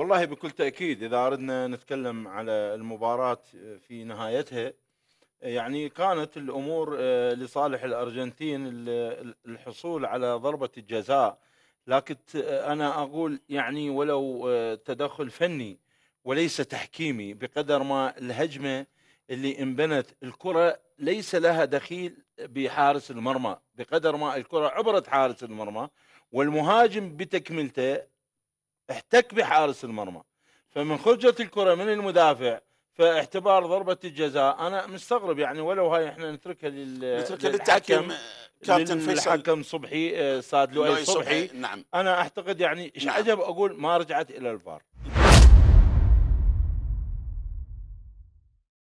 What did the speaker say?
والله بكل تاكيد اذا اردنا نتكلم على المباراه آه، في نهايتها آه، يعني كانت الامور آه، لصالح الارجنتين الحصول على ضربه الجزاء لكن انا اقول يعني ولو تدخل فني وليس تحكيمي بقدر ما الهجمه اللي انبنت الكره ليس لها دخيل بحارس المرمى بقدر ما الكره عبرت حارس المرمى والمهاجم بتكملته احتك بحارس المرمى فمن خرجت الكره من المدافع فاعتبار ضربه الجزاء انا مستغرب يعني ولو هاي احنا نتركها لل نتركها للتحكيم كابتن فيصل الحكم صبحي استاذ آه، لؤي صبحي, صبحي نعم انا اعتقد يعني ايش نعم. عجب اقول ما رجعت الى الفار